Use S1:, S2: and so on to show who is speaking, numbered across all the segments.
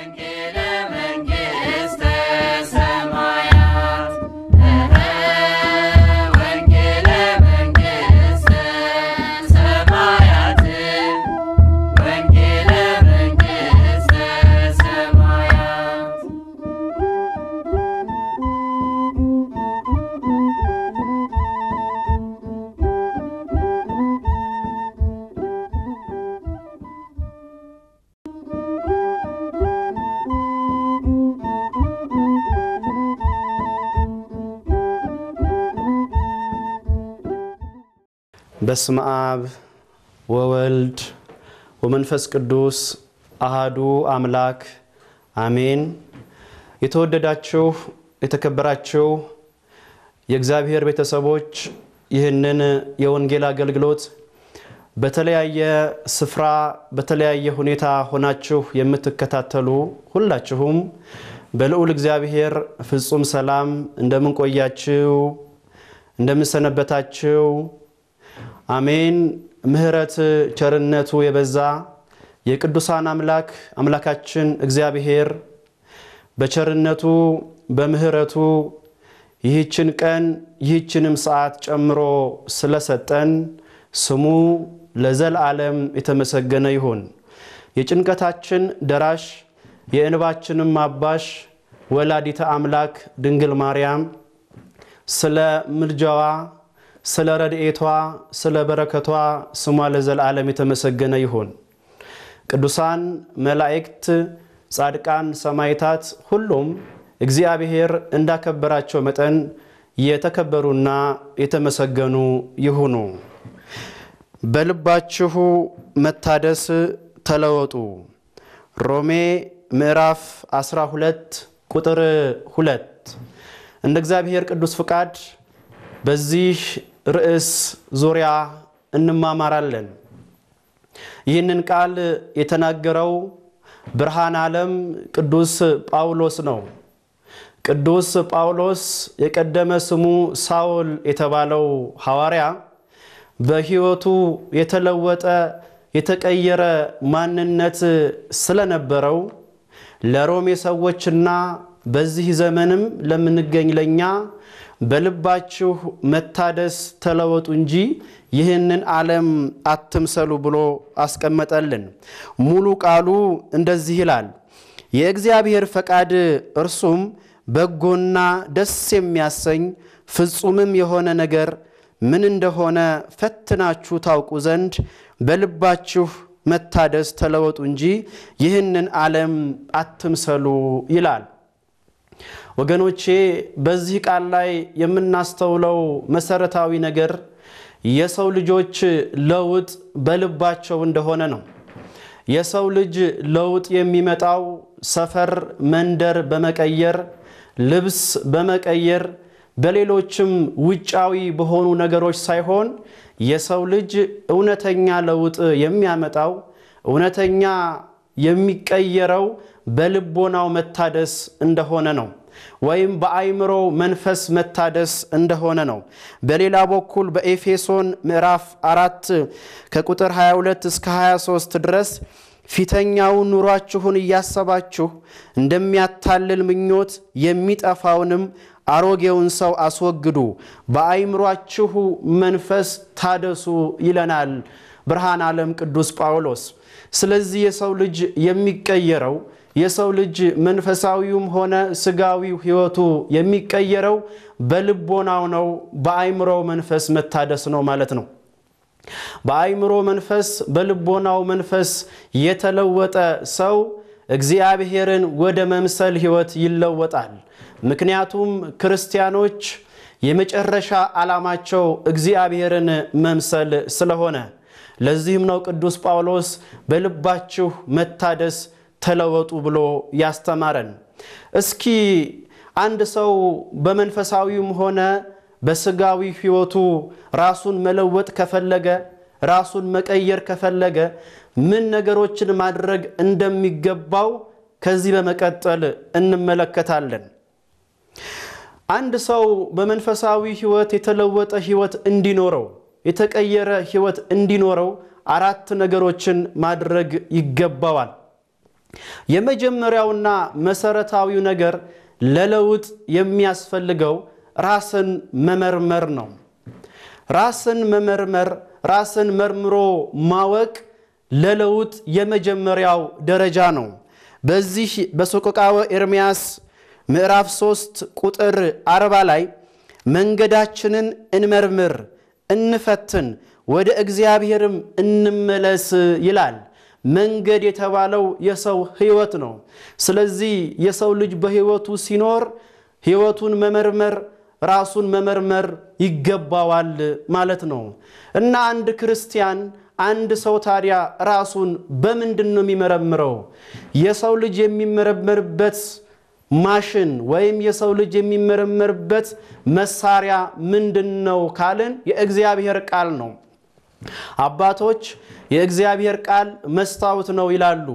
S1: and get a በስመ አብ ወወልድ ወመንፈስ ቅዱስ አህዱ አምላክ አሜን። የተወደዳችሁ የተከበራችሁ የእግዚአብሔር ቤተሰቦች ይህንን የወንጌል አገልግሎት በተለያየ ስፍራ በተለያየ ሁኔታ ሆናችሁ የምትከታተሉ ሁላችሁም በልዑል እግዚአብሔር ፍጹም ሰላም እንደምንቆያችው እንደምንሰነበታችው። አሜን። ምሕረት ቸርነቱ የበዛ የቅዱሳን አምላክ አምላካችን እግዚአብሔር በቸርነቱ በምሕረቱ ይህችን ቀን ይህችንም ሰዓት ጨምሮ ስለሰጠን ስሙ ለዘላለም የተመሰገነ ይሁን። የጭንቀታችን ደራሽ የእንባችንም አባሽ ወላዲተ አምላክ ድንግል ማርያም ስለ ምልጃዋ ስለ ረድኤቷ ስለ በረከቷ ስሟ ለዘላለም የተመሰገነ ይሁን። ቅዱሳን መላእክት፣ ጻድቃን፣ ሰማይታት ሁሉም እግዚአብሔር እንዳከበራቸው መጠን የተከበሩና የተመሰገኑ ይሁኑ። በልባችሁ መታደስ ተለወጡ። ሮሜ ምዕራፍ 12 ቁጥር 2 እንደ እግዚአብሔር ቅዱስ ፍቃድ በዚህ ርዕስ ዙሪያ እንማማራለን። ይህንን ቃል የተናገረው ብርሃን ዓለም ቅዱስ ጳውሎስ ነው። ቅዱስ ጳውሎስ የቀደመ ስሙ ሳውል የተባለው ሐዋርያ በሕይወቱ የተለወጠ የተቀየረ ማንነት ስለነበረው ለሮሜ ሰዎችና በዚህ ዘመንም ለምንገኝ ለኛ በልባችሁ መታደስ ተለወጡ እንጂ ይህንን ዓለም አትምሰሉ ብሎ አስቀመጠልን። ሙሉ ቃሉ እንደዚህ ይላል፣ የእግዚአብሔር ፈቃድ እርሱም በጎና ደስ የሚያሰኝ ፍጹምም የሆነ ነገር ምን እንደሆነ ፈትናችሁ ታውቁ ዘንድ በልባችሁ መታደስ ተለወጡ እንጂ ይህንን ዓለም አትምሰሉ ይላል። ወገኖቼ በዚህ ቃል ላይ የምናስተውለው መሰረታዊ ነገር የሰው ልጆች ለውጥ በልባቸው እንደሆነ ነው። የሰው ልጅ ለውጥ የሚመጣው ሰፈር፣ መንደር በመቀየር ልብስ በመቀየር በሌሎችም ውጫዊ በሆኑ ነገሮች ሳይሆን የሰው ልጅ እውነተኛ ለውጥ የሚያመጣው እውነተኛ የሚቀየረው በልቦናው መታደስ እንደሆነ ነው። ወይም በአይምሮ መንፈስ መታደስ እንደሆነ ነው። በሌላ በኩል በኤፌሶን ምዕራፍ አራት ከቁጥር 22 እስከ 23 ድረስ ፊተኛውን ኑሯችሁን እያሰባችሁ እንደሚያታልል ምኞት የሚጠፋውንም አሮጌውን ሰው አስወግዱ፣ በአይምሯችሁ መንፈስ ታደሱ ይለናል ብርሃን ዓለም ቅዱስ ጳውሎስ። ስለዚህ የሰው ልጅ የሚቀየረው የሰው ልጅ መንፈሳዊውም ሆነ ስጋዊው ህይወቱ የሚቀየረው በልቦናው ነው፣ በአይምሮው መንፈስ መታደስ ነው ማለት ነው። በአይምሮ መንፈስ በልቦናው መንፈስ የተለወጠ ሰው እግዚአብሔርን ወደ መምሰል ህይወት ይለወጣል። ምክንያቱም ክርስቲያኖች የመጨረሻ ዓላማቸው እግዚአብሔርን መምሰል ስለሆነ፣ ለዚህም ነው ቅዱስ ጳውሎስ በልባችሁ መታደስ ተለወጡ ብሎ ያስተማረን። እስኪ አንድ ሰው በመንፈሳዊም ሆነ በስጋዊ ሕይወቱ ራሱን መለወጥ ከፈለገ ራሱን መቀየር ከፈለገ ምን ነገሮችን ማድረግ እንደሚገባው ከዚህ በመቀጠል እንመለከታለን። አንድ ሰው በመንፈሳዊ ሕይወት የተለወጠ ሕይወት እንዲኖረው የተቀየረ ሕይወት እንዲኖረው አራት ነገሮችን ማድረግ ይገባዋል። የመጀመሪያውና መሰረታዊው ነገር ለለውጥ የሚያስፈልገው ራስን መመርመር ነው። ራስን መመርመር፣ ራስን መርምሮ ማወቅ ለለውጥ የመጀመሪያው ደረጃ ነው። በዚህ በሰቆቃወ ኤርምያስ ምዕራፍ 3 ቁጥር 40 ላይ መንገዳችንን እንመርምር፣ እንፈትን፣ ወደ እግዚአብሔርም እንመለስ ይላል። መንገድ የተባለው የሰው ህይወት ነው። ስለዚህ የሰው ልጅ በህይወቱ ሲኖር ህይወቱን መመርመር ራሱን መመርመር ይገባዋል ማለት ነው እና አንድ ክርስቲያን አንድ ሰው ታዲያ ራሱን በምንድን ነው የሚመረምረው? የሰው ልጅ የሚመረመርበት ማሽን ወይም የሰው ልጅ የሚመረመርበት መሳሪያ ምንድን ነው ካልን የእግዚአብሔር ቃል ነው። አባቶች የእግዚአብሔር ቃል መስታወት ነው ይላሉ።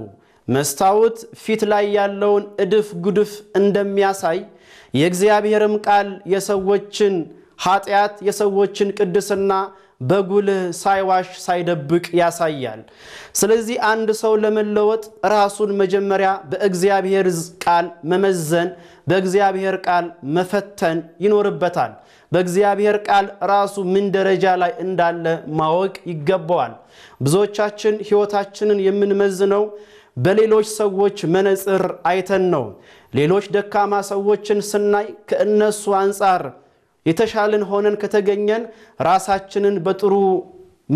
S1: መስታወት ፊት ላይ ያለውን እድፍ ጉድፍ እንደሚያሳይ የእግዚአብሔርም ቃል የሰዎችን ኃጢአት፣ የሰዎችን ቅድስና በጉልህ ሳይዋሽ ሳይደብቅ ያሳያል። ስለዚህ አንድ ሰው ለመለወጥ ራሱን መጀመሪያ በእግዚአብሔር ቃል መመዘን፣ በእግዚአብሔር ቃል መፈተን ይኖርበታል። በእግዚአብሔር ቃል ራሱ ምን ደረጃ ላይ እንዳለ ማወቅ ይገባዋል። ብዙዎቻችን ሕይወታችንን የምንመዝነው በሌሎች ሰዎች መነጽር አይተን ነው። ሌሎች ደካማ ሰዎችን ስናይ ከእነሱ አንጻር የተሻልን ሆነን ከተገኘን ራሳችንን በጥሩ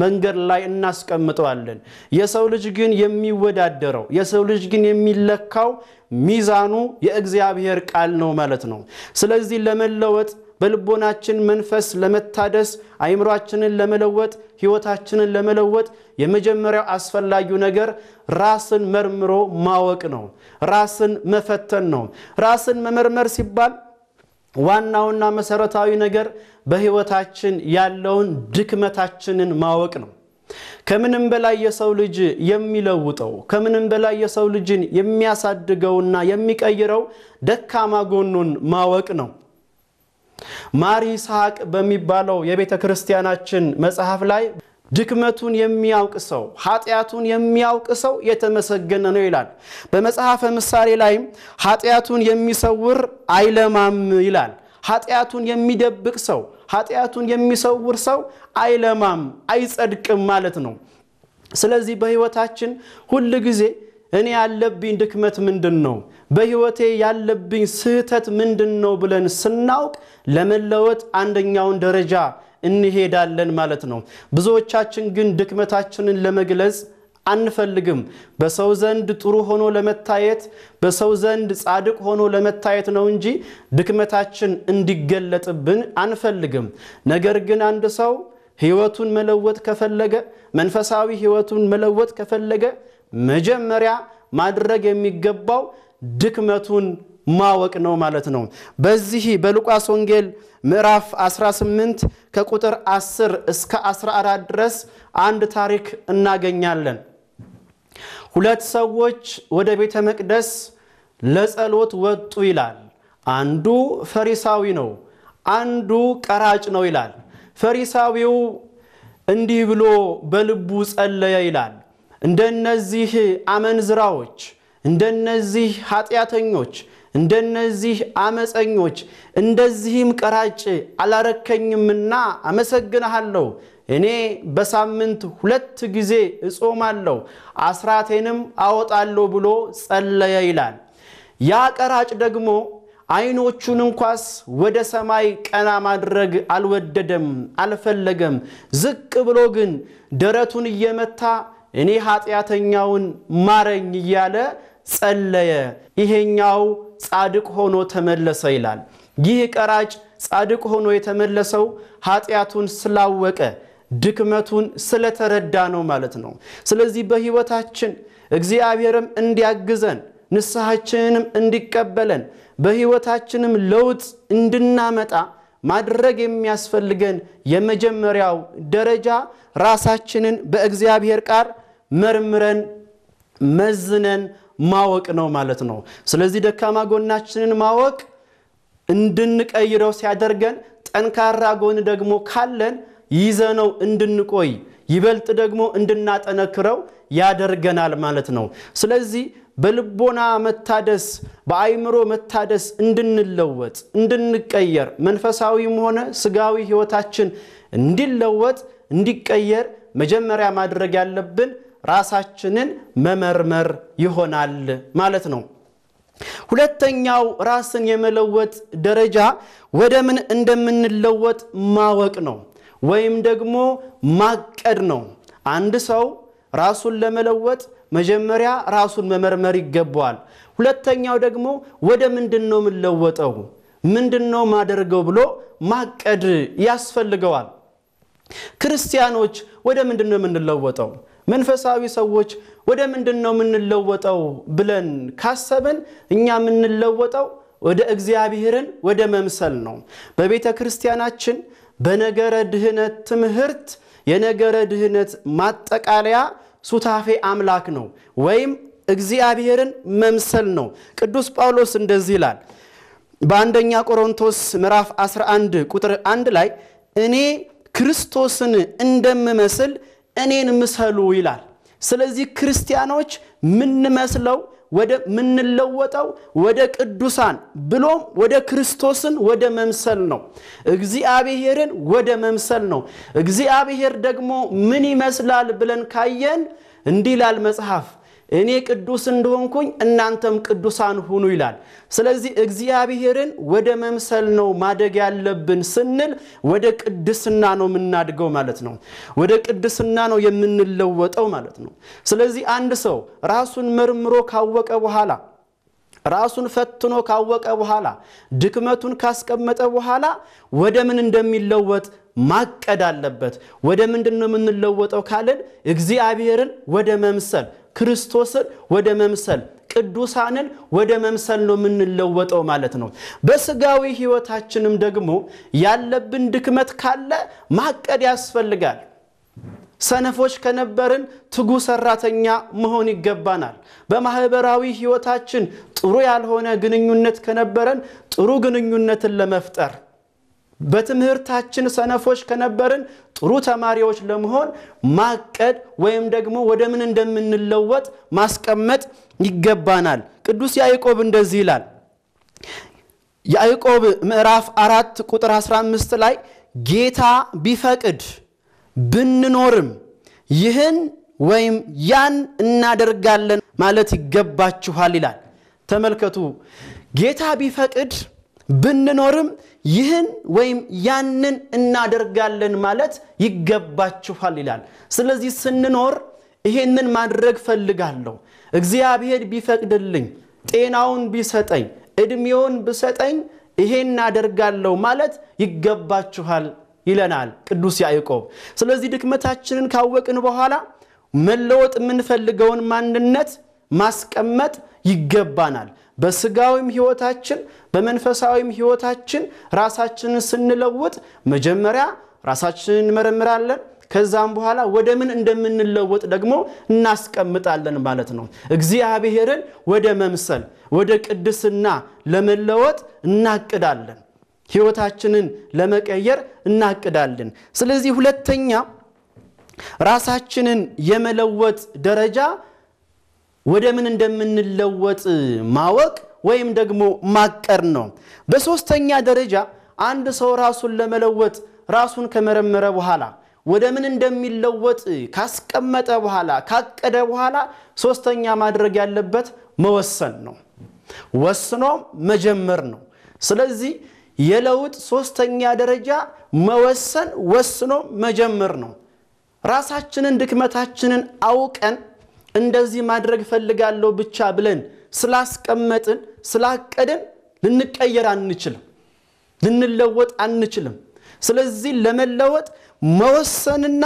S1: መንገድ ላይ እናስቀምጠዋለን። የሰው ልጅ ግን የሚወዳደረው የሰው ልጅ ግን የሚለካው ሚዛኑ የእግዚአብሔር ቃል ነው ማለት ነው። ስለዚህ ለመለወጥ በልቦናችን መንፈስ ለመታደስ አይምሯችንን ለመለወጥ ህይወታችንን ለመለወጥ የመጀመሪያው አስፈላጊው ነገር ራስን መርምሮ ማወቅ ነው። ራስን መፈተን ነው። ራስን መመርመር ሲባል ዋናውና መሰረታዊ ነገር በህይወታችን ያለውን ድክመታችንን ማወቅ ነው። ከምንም በላይ የሰው ልጅ የሚለውጠው ከምንም በላይ የሰው ልጅን የሚያሳድገውና የሚቀይረው ደካማ ጎኑን ማወቅ ነው። ማር ይስሐቅ በሚባለው የቤተ ክርስቲያናችን መጽሐፍ ላይ ድክመቱን የሚያውቅ ሰው ኃጢአቱን የሚያውቅ ሰው የተመሰገነ ነው ይላል። በመጽሐፈ ምሳሌ ላይም ኃጢአቱን የሚሰውር አይለማም ይላል። ኃጢአቱን የሚደብቅ ሰው ኃጢአቱን የሚሰውር ሰው አይለማም፣ አይጸድቅም ማለት ነው። ስለዚህ በሕይወታችን ሁል ጊዜ እኔ ያለብኝ ድክመት ምንድን ነው? በሕይወቴ ያለብኝ ስህተት ምንድን ነው? ብለን ስናውቅ ለመለወጥ አንደኛውን ደረጃ እንሄዳለን ማለት ነው። ብዙዎቻችን ግን ድክመታችንን ለመግለጽ አንፈልግም። በሰው ዘንድ ጥሩ ሆኖ ለመታየት፣ በሰው ዘንድ ጻድቅ ሆኖ ለመታየት ነው እንጂ ድክመታችን እንዲገለጥብን አንፈልግም። ነገር ግን አንድ ሰው ህይወቱን መለወጥ ከፈለገ፣ መንፈሳዊ ህይወቱን መለወጥ ከፈለገ መጀመሪያ ማድረግ የሚገባው ድክመቱን ማወቅ ነው ማለት ነው። በዚህ በሉቃስ ወንጌል ምዕራፍ 18 ከቁጥር 10 እስከ 14 ድረስ አንድ ታሪክ እናገኛለን። ሁለት ሰዎች ወደ ቤተ መቅደስ ለጸሎት ወጡ ይላል። አንዱ ፈሪሳዊ ነው፣ አንዱ ቀራጭ ነው ይላል። ፈሪሳዊው እንዲህ ብሎ በልቡ ጸለየ ይላል። እንደነዚህ አመንዝራዎች፣ እንደነዚህ ኃጢአተኞች እንደነዚህ አመፀኞች እንደዚህም ቀራጭ አላረከኝምና አመሰግንሃለሁ። እኔ በሳምንት ሁለት ጊዜ እጾማለሁ አስራቴንም አወጣለሁ ብሎ ጸለየ ይላል። ያ ቀራጭ ደግሞ አይኖቹን እንኳስ ወደ ሰማይ ቀና ማድረግ አልወደደም፣ አልፈለገም። ዝቅ ብሎ ግን ደረቱን እየመታ እኔ ኃጢአተኛውን ማረኝ እያለ ጸለየ፣ ይሄኛው ጻድቅ ሆኖ ተመለሰ ይላል። ይህ ቀራጭ ጻድቅ ሆኖ የተመለሰው ኃጢአቱን ስላወቀ ድክመቱን ስለተረዳ ነው ማለት ነው። ስለዚህ በሕይወታችን እግዚአብሔርም እንዲያግዘን ንስሐችንንም እንዲቀበለን በሕይወታችንም ለውጥ እንድናመጣ ማድረግ የሚያስፈልገን የመጀመሪያው ደረጃ ራሳችንን በእግዚአብሔር ቃል መርምረን መዝነን ማወቅ ነው ማለት ነው። ስለዚህ ደካማ ጎናችንን ማወቅ እንድንቀይረው ሲያደርገን፣ ጠንካራ ጎን ደግሞ ካለን ይዘነው እንድንቆይ ይበልጥ ደግሞ እንድናጠነክረው ያደርገናል ማለት ነው። ስለዚህ በልቦና መታደስ በአይምሮ መታደስ እንድንለወጥ እንድንቀየር መንፈሳዊም ሆነ ስጋዊ ሕይወታችን እንዲለወጥ እንዲቀየር መጀመሪያ ማድረግ ያለብን ራሳችንን መመርመር ይሆናል ማለት ነው። ሁለተኛው ራስን የመለወጥ ደረጃ ወደ ምን እንደምንለወጥ ማወቅ ነው፣ ወይም ደግሞ ማቀድ ነው። አንድ ሰው ራሱን ለመለወጥ መጀመሪያ ራሱን መመርመር ይገባዋል። ሁለተኛው ደግሞ ወደ ምንድን ነው የምንለወጠው፣ ምንድን ነው ማደርገው ብሎ ማቀድ ያስፈልገዋል። ክርስቲያኖች ወደ ምንድን ነው የምንለወጠው? መንፈሳዊ ሰዎች ወደ ምንድን ነው የምንለወጠው ብለን ካሰብን እኛ የምንለወጠው ወደ እግዚአብሔርን ወደ መምሰል ነው። በቤተ ክርስቲያናችን በነገረ ድህነት ትምህርት የነገረ ድህነት ማጠቃለያ ሱታፌ አምላክ ነው ወይም እግዚአብሔርን መምሰል ነው። ቅዱስ ጳውሎስ እንደዚህ ይላል በአንደኛ ቆሮንቶስ ምዕራፍ 11 ቁጥር 1 ላይ እኔ ክርስቶስን እንደምመስል እኔን ምሰሉ ይላል። ስለዚህ ክርስቲያኖች ምንመስለው ወደ ምንለወጠው ወደ ቅዱሳን ብሎም ወደ ክርስቶስን ወደ መምሰል ነው። እግዚአብሔርን ወደ መምሰል ነው። እግዚአብሔር ደግሞ ምን ይመስላል ብለን ካየን እንዲህ ይላል መጽሐፍ እኔ ቅዱስ እንደሆንኩኝ እናንተም ቅዱሳን ሁኑ ይላል። ስለዚህ እግዚአብሔርን ወደ መምሰል ነው ማደግ ያለብን ስንል ወደ ቅድስና ነው የምናድገው ማለት ነው። ወደ ቅድስና ነው የምንለወጠው ማለት ነው። ስለዚህ አንድ ሰው ራሱን መርምሮ ካወቀ በኋላ ራሱን ፈትኖ ካወቀ በኋላ ድክመቱን ካስቀመጠ በኋላ ወደ ምን እንደሚለወጥ ማቀድ አለበት። ወደ ምንድን ነው የምንለወጠው ካልን እግዚአብሔርን ወደ መምሰል ክርስቶስን ወደ መምሰል ቅዱሳንን ወደ መምሰል ነው የምንለወጠው ማለት ነው። በስጋዊ ህይወታችንም ደግሞ ያለብን ድክመት ካለ ማቀድ ያስፈልጋል። ሰነፎች ከነበርን ትጉ ሰራተኛ መሆን ይገባናል። በማህበራዊ ህይወታችን ጥሩ ያልሆነ ግንኙነት ከነበረን ጥሩ ግንኙነትን ለመፍጠር በትምህርታችን ሰነፎች ከነበርን ጥሩ ተማሪዎች ለመሆን ማቀድ ወይም ደግሞ ወደ ምን እንደምንለወጥ ማስቀመጥ ይገባናል። ቅዱስ ያዕቆብ እንደዚህ ይላል። ያዕቆብ ምዕራፍ አራት ቁጥር 15 ላይ ጌታ ቢፈቅድ ብንኖርም ይህን ወይም ያን እናደርጋለን ማለት ይገባችኋል ይላል። ተመልከቱ ጌታ ቢፈቅድ ብንኖርም ይህን ወይም ያንን እናደርጋለን ማለት ይገባችኋል ይላል። ስለዚህ ስንኖር ይሄንን ማድረግ ፈልጋለሁ፣ እግዚአብሔር ቢፈቅድልኝ፣ ጤናውን ቢሰጠኝ፣ እድሜውን ብሰጠኝ ይሄን እናደርጋለሁ ማለት ይገባችኋል ይለናል ቅዱስ ያዕቆብ። ስለዚህ ድክመታችንን ካወቅን በኋላ መለወጥ የምንፈልገውን ማንነት ማስቀመጥ ይገባናል። በስጋዊም ህይወታችን በመንፈሳዊም ህይወታችን ራሳችንን ስንለውጥ መጀመሪያ ራሳችንን እንመረምራለን። ከዛም በኋላ ወደ ምን እንደምንለወጥ ደግሞ እናስቀምጣለን ማለት ነው። እግዚአብሔርን ወደ መምሰል ወደ ቅድስና ለመለወጥ እናቅዳለን። ህይወታችንን ለመቀየር እናቅዳለን። ስለዚህ ሁለተኛ ራሳችንን የመለወጥ ደረጃ ወደ ምን እንደምንለወጥ ማወቅ ወይም ደግሞ ማቀር ነው። በሶስተኛ ደረጃ አንድ ሰው ራሱን ለመለወጥ ራሱን ከመረመረ በኋላ ወደ ምን እንደሚለወጥ ካስቀመጠ በኋላ ካቀደ በኋላ ሶስተኛ ማድረግ ያለበት መወሰን ነው፣ ወስኖ መጀመር ነው። ስለዚህ የለውጥ ሶስተኛ ደረጃ መወሰን፣ ወስኖ መጀመር ነው። ራሳችንን ድክመታችንን አውቀን እንደዚህ ማድረግ ፈልጋለሁ ብቻ ብለን ስላስቀመጥን ስላቀደን ልንቀየር አንችልም፣ ልንለወጥ አንችልም። ስለዚህ ለመለወጥ መወሰንና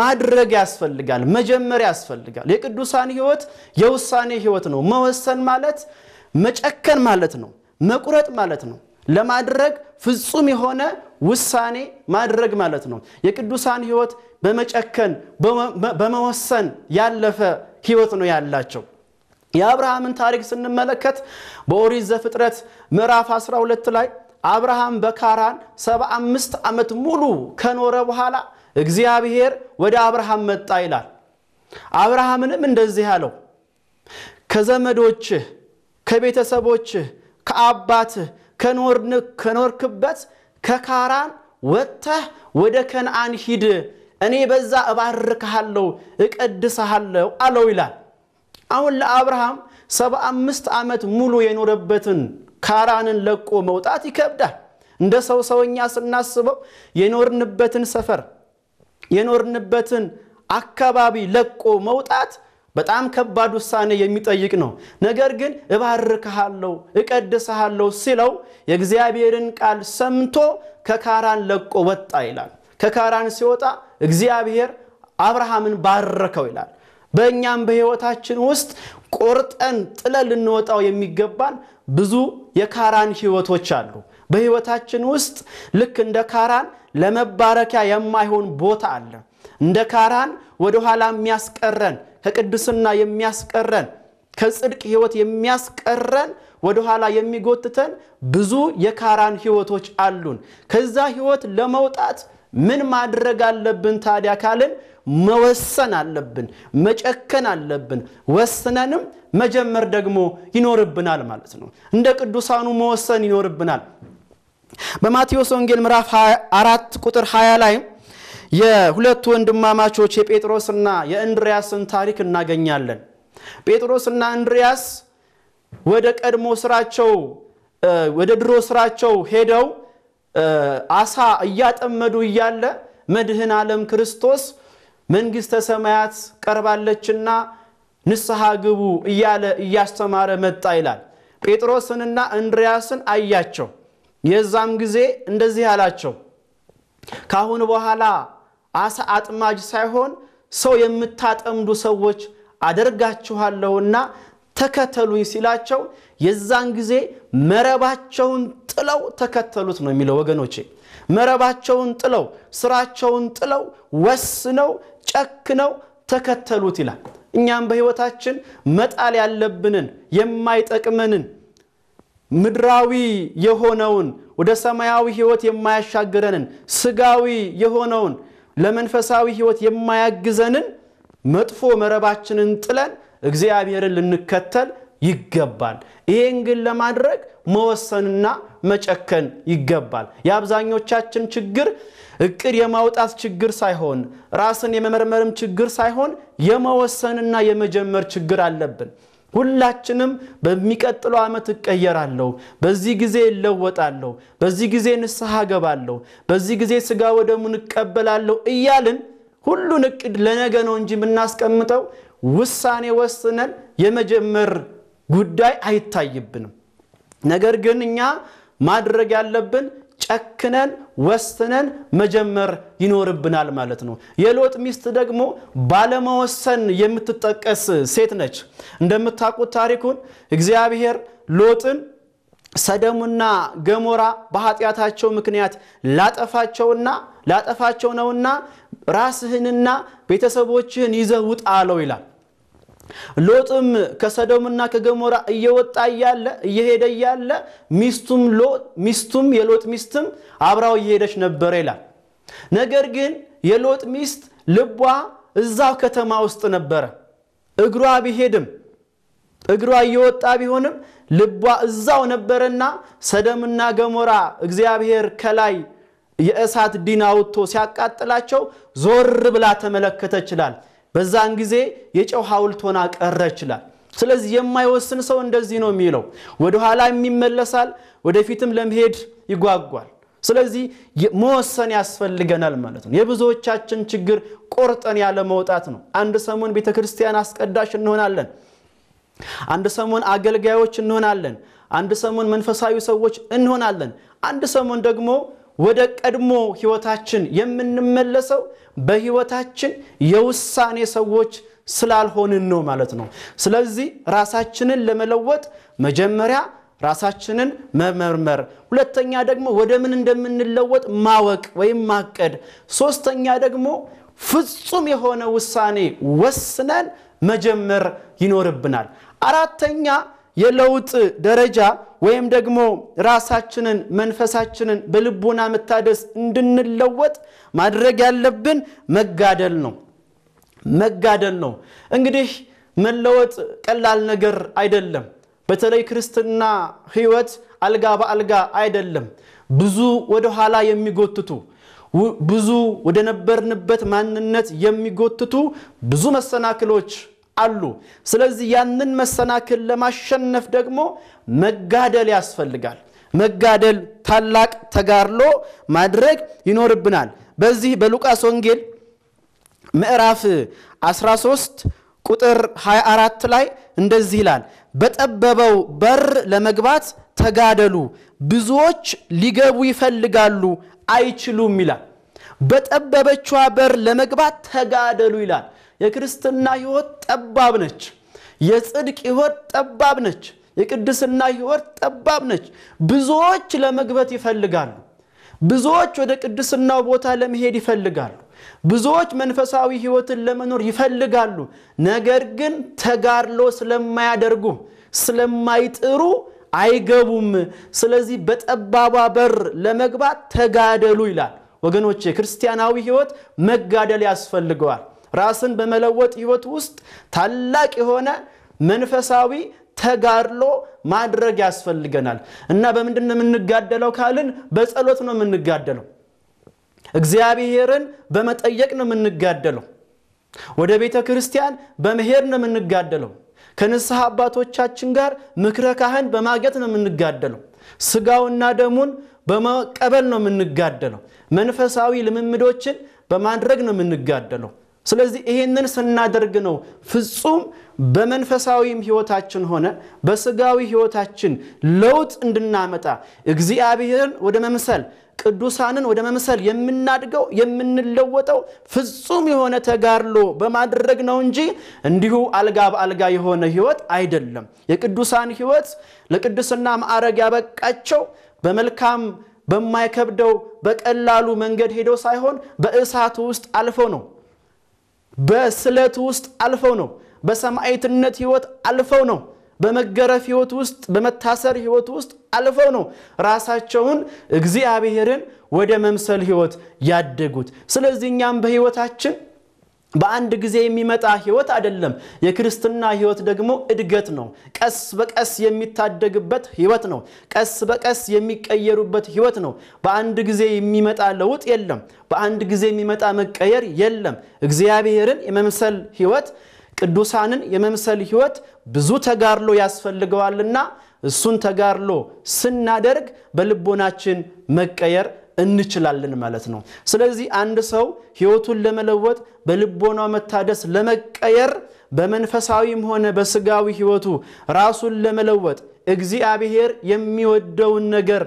S1: ማድረግ ያስፈልጋል፣ መጀመሪያ ያስፈልጋል። የቅዱሳን ህይወት የውሳኔ ህይወት ነው። መወሰን ማለት መጨከን ማለት ነው፣ መቁረጥ ማለት ነው። ለማድረግ ፍጹም የሆነ ውሳኔ ማድረግ ማለት ነው። የቅዱሳን ህይወት በመጨከን በመወሰን ያለፈ ህይወት ነው ያላቸው። የአብርሃምን ታሪክ ስንመለከት በኦሪት ዘፍጥረት ምዕራፍ 12 ላይ አብርሃም በካራን 75 ዓመት ሙሉ ከኖረ በኋላ እግዚአብሔር ወደ አብርሃም መጣ ይላል። አብርሃምንም እንደዚህ አለው፣ ከዘመዶችህ፣ ከቤተሰቦችህ፣ ከአባትህ ከኖርክበት ከካራን ወጥተህ ወደ ከነአን ሂድ፣ እኔ በዛ እባርክሃለሁ፣ እቀድስሃለሁ አለው ይላል። አሁን ለአብርሃም ሰባ አምስት ዓመት ሙሉ የኖረበትን ካራንን ለቆ መውጣት ይከብዳል። እንደ ሰው ሰውኛ ስናስበው የኖርንበትን ሰፈር የኖርንበትን አካባቢ ለቆ መውጣት በጣም ከባድ ውሳኔ የሚጠይቅ ነው። ነገር ግን እባርክሃለሁ፣ እቀድስሃለሁ ሲለው የእግዚአብሔርን ቃል ሰምቶ ከካራን ለቆ ወጣ ይላል። ከካራን ሲወጣ እግዚአብሔር አብርሃምን ባረከው ይላል። በእኛም በሕይወታችን ውስጥ ቆርጠን ጥለን ልንወጣው የሚገባን ብዙ የካራን ሕይወቶች አሉ። በሕይወታችን ውስጥ ልክ እንደ ካራን ለመባረኪያ የማይሆን ቦታ አለ። እንደ ካራን ወደኋላ የሚያስቀረን ከቅድስና የሚያስቀረን ከጽድቅ ህይወት የሚያስቀረን ወደኋላ የሚጎትተን ብዙ የካራን ህይወቶች አሉን። ከዛ ህይወት ለመውጣት ምን ማድረግ አለብን ታዲያ ካልን መወሰን አለብን፣ መጨከን አለብን። ወስነንም መጀመር ደግሞ ይኖርብናል ማለት ነው። እንደ ቅዱሳኑ መወሰን ይኖርብናል። በማቴዎስ ወንጌል ምዕራፍ 4 ቁጥር 20 ላይ የሁለቱ ወንድማማቾች የጴጥሮስና የእንድሪያስን ታሪክ እናገኛለን። ጴጥሮስና እንድሪያስ ወደ ቀድሞ ስራቸው ወደ ድሮ ስራቸው ሄደው አሳ እያጠመዱ እያለ መድህን ዓለም ክርስቶስ መንግሥተ ሰማያት ቀርባለችና ንስሐ ግቡ እያለ እያስተማረ መጣ ይላል። ጴጥሮስንና እንድሪያስን አያቸው። የዛም ጊዜ እንደዚህ አላቸው ካሁን በኋላ አሳ አጥማጅ ሳይሆን ሰው የምታጠምዱ ሰዎች አደርጋችኋለሁና ተከተሉኝ ሲላቸው የዛን ጊዜ መረባቸውን ጥለው ተከተሉት ነው የሚለው ወገኖቼ። መረባቸውን ጥለው ስራቸውን ጥለው ወስነው ጨክነው ተከተሉት ይላል። እኛም በህይወታችን መጣል ያለብንን የማይጠቅመንን ምድራዊ የሆነውን ወደ ሰማያዊ ህይወት የማያሻግረንን ስጋዊ የሆነውን ለመንፈሳዊ ህይወት የማያግዘንን መጥፎ መረባችንን ጥለን እግዚአብሔርን ልንከተል ይገባል። ይሄን ግን ለማድረግ መወሰንና መጨከን ይገባል። የአብዛኞቻችን ችግር እቅድ የማውጣት ችግር ሳይሆን ራስን የመመርመርም ችግር ሳይሆን የመወሰንና የመጀመር ችግር አለብን። ሁላችንም በሚቀጥለው ዓመት እቀየራለሁ፣ በዚህ ጊዜ እለወጣለሁ፣ በዚህ ጊዜ ንስሐ ገባለሁ፣ በዚህ ጊዜ ስጋ ወደሙን እቀበላለሁ እያልን ሁሉን እቅድ ለነገ ነው እንጂ የምናስቀምጠው ውሳኔ ወስነን የመጀመር ጉዳይ አይታይብንም። ነገር ግን እኛ ማድረግ ያለብን ጨክነን ወስነን መጀመር ይኖርብናል ማለት ነው። የሎጥ ሚስት ደግሞ ባለመወሰን የምትጠቀስ ሴት ነች። እንደምታውቁት ታሪኩን እግዚአብሔር ሎጥን ሰደሙና ገሞራ በኃጢአታቸው ምክንያት ላጠፋቸውና ላጠፋቸው ነውና ራስህንና ቤተሰቦችህን ይዘህ ውጣ አለው ይላል። ሎጥም ከሰዶምና ከገሞራ እየወጣ እያለ እየሄደ እያለ ሚስቱም ሎጥ ሚስቱም የሎጥ ሚስትም አብራው እየሄደች ነበረ ይላል። ነገር ግን የሎጥ ሚስት ልቧ እዛው ከተማ ውስጥ ነበረ። እግሯ ቢሄድም እግሯ እየወጣ ቢሆንም ልቧ እዛው ነበረና ሰደምና ገሞራ እግዚአብሔር ከላይ የእሳት ዲን አውጥቶ ሲያቃጥላቸው ዞር ብላ ተመለከተችላል። በዛን ጊዜ የጨው ሐውልት ሆና ቀረች ይላል። ስለዚህ የማይወስን ሰው እንደዚህ ነው የሚለው፣ ወደ ኋላ የሚመለሳል፣ ወደፊትም ለመሄድ ይጓጓል። ስለዚህ መወሰን ያስፈልገናል ማለት ነው። የብዙዎቻችን ችግር ቆርጠን ያለ መውጣት ነው። አንድ ሰሞን ቤተ ክርስቲያን አስቀዳሽ እንሆናለን። አንድ ሰሞን አገልጋዮች እንሆናለን። አንድ ሰሞን መንፈሳዊ ሰዎች እንሆናለን። አንድ ሰሞን ደግሞ ወደ ቀድሞ ህይወታችን የምንመለሰው በህይወታችን የውሳኔ ሰዎች ስላልሆንን ነው ማለት ነው። ስለዚህ ራሳችንን ለመለወጥ መጀመሪያ ራሳችንን መመርመር፣ ሁለተኛ ደግሞ ወደ ምን እንደምንለወጥ ማወቅ ወይም ማቀድ፣ ሶስተኛ ደግሞ ፍጹም የሆነ ውሳኔ ወስነን መጀመር ይኖርብናል። አራተኛ የለውጥ ደረጃ ወይም ደግሞ ራሳችንን መንፈሳችንን በልቦና መታደስ እንድንለወጥ ማድረግ ያለብን መጋደል ነው። መጋደል ነው። እንግዲህ መለወጥ ቀላል ነገር አይደለም። በተለይ ክርስትና ህይወት አልጋ በአልጋ አይደለም። ብዙ ወደኋላ የሚጎትቱ ብዙ ወደ ነበርንበት ማንነት የሚጎትቱ ብዙ መሰናክሎች አሉ። ስለዚህ ያንን መሰናክል ለማሸነፍ ደግሞ መጋደል ያስፈልጋል። መጋደል ታላቅ ተጋድሎ ማድረግ ይኖርብናል። በዚህ በሉቃስ ወንጌል ምዕራፍ 13 ቁጥር 24 ላይ እንደዚህ ይላል፣ በጠበበው በር ለመግባት ተጋደሉ፣ ብዙዎች ሊገቡ ይፈልጋሉ፣ አይችሉም ይላል። በጠበበችዋ በር ለመግባት ተጋደሉ ይላል። የክርስትና ህይወት ጠባብ ነች። የጽድቅ ህይወት ጠባብ ነች። የቅድስና ህይወት ጠባብ ነች። ብዙዎች ለመግበት ይፈልጋሉ። ብዙዎች ወደ ቅድስናው ቦታ ለመሄድ ይፈልጋሉ። ብዙዎች መንፈሳዊ ህይወትን ለመኖር ይፈልጋሉ። ነገር ግን ተጋድሎ ስለማያደርጉ ስለማይጥሩ አይገቡም። ስለዚህ በጠባቧ በር ለመግባት ተጋደሉ ይላል። ወገኖቼ ክርስቲያናዊ ህይወት መጋደል ያስፈልገዋል። ራስን በመለወጥ ህይወት ውስጥ ታላቅ የሆነ መንፈሳዊ ተጋድሎ ማድረግ ያስፈልገናል እና በምንድን ነው የምንጋደለው ካልን በጸሎት ነው የምንጋደለው እግዚአብሔርን በመጠየቅ ነው የምንጋደለው ወደ ቤተ ክርስቲያን በመሄድ ነው የምንጋደለው ከንስሐ አባቶቻችን ጋር ምክረ ካህን በማግኘት ነው የምንጋደለው ስጋውና ደሙን በመቀበል ነው የምንጋደለው መንፈሳዊ ልምምዶችን በማድረግ ነው የምንጋደለው ስለዚህ ይሄንን ስናደርግ ነው ፍጹም በመንፈሳዊም ህይወታችን ሆነ በስጋዊ ህይወታችን ለውጥ እንድናመጣ እግዚአብሔርን ወደ መምሰል ቅዱሳንን ወደ መምሰል የምናድገው የምንለወጠው ፍጹም የሆነ ተጋድሎ በማድረግ ነው እንጂ እንዲሁ አልጋ በአልጋ የሆነ ህይወት አይደለም። የቅዱሳን ህይወት ለቅድስና ማዕረግ ያበቃቸው በመልካም በማይከብደው በቀላሉ መንገድ ሄደው ሳይሆን በእሳቱ ውስጥ አልፎ ነው። በስለት ውስጥ አልፈው ነው። በሰማዕትነት ህይወት አልፈው ነው። በመገረፍ ህይወት ውስጥ በመታሰር ህይወት ውስጥ አልፈው ነው ራሳቸውን እግዚአብሔርን ወደ መምሰል ህይወት ያደጉት። ስለዚህ እኛም በህይወታችን በአንድ ጊዜ የሚመጣ ህይወት አይደለም። የክርስትና ህይወት ደግሞ እድገት ነው። ቀስ በቀስ የሚታደግበት ህይወት ነው። ቀስ በቀስ የሚቀየሩበት ህይወት ነው። በአንድ ጊዜ የሚመጣ ለውጥ የለም። በአንድ ጊዜ የሚመጣ መቀየር የለም። እግዚአብሔርን የመምሰል ህይወት፣ ቅዱሳንን የመምሰል ህይወት ብዙ ተጋድሎ ያስፈልገዋልና እሱን ተጋድሎ ስናደርግ በልቦናችን መቀየር እንችላለን ማለት ነው። ስለዚህ አንድ ሰው ህይወቱን ለመለወጥ በልቦና መታደስ ለመቀየር በመንፈሳዊም ሆነ በስጋዊ ህይወቱ ራሱን ለመለወጥ እግዚአብሔር የሚወደውን ነገር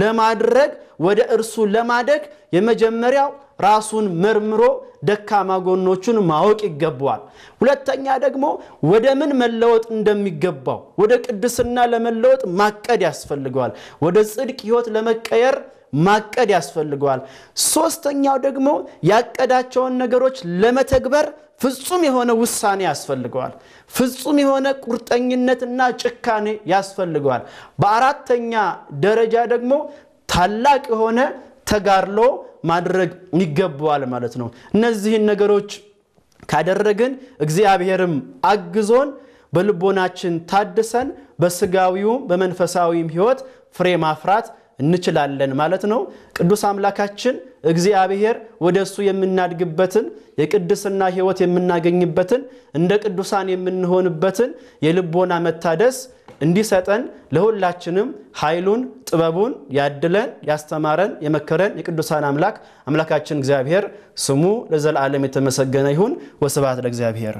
S1: ለማድረግ ወደ እርሱ ለማደግ የመጀመሪያው ራሱን መርምሮ ደካማ ጎኖቹን ማወቅ ይገባዋል። ሁለተኛ ደግሞ ወደ ምን መለወጥ እንደሚገባው ወደ ቅድስና ለመለወጥ ማቀድ ያስፈልገዋል። ወደ ጽድቅ ህይወት ለመቀየር ማቀድ ያስፈልገዋል። ሶስተኛው ደግሞ ያቀዳቸውን ነገሮች ለመተግበር ፍጹም የሆነ ውሳኔ ያስፈልገዋል። ፍጹም የሆነ ቁርጠኝነትና ጭካኔ ያስፈልገዋል። በአራተኛ ደረጃ ደግሞ ታላቅ የሆነ ተጋድሎ ማድረግ ይገባዋል ማለት ነው። እነዚህን ነገሮች ካደረግን እግዚአብሔርም አግዞን በልቦናችን ታድሰን በስጋዊውም በመንፈሳዊም ሕይወት ፍሬ ማፍራት እንችላለን ማለት ነው። ቅዱስ አምላካችን እግዚአብሔር ወደ እሱ የምናድግበትን የቅድስና ሕይወት የምናገኝበትን እንደ ቅዱሳን የምንሆንበትን የልቦና መታደስ እንዲሰጠን ለሁላችንም ኃይሉን ጥበቡን ያድለን፣ ያስተማረን፣ የመከረን የቅዱሳን አምላክ አምላካችን እግዚአብሔር ስሙ ለዘላለም የተመሰገነ ይሁን። ወስብሐት ለእግዚአብሔር።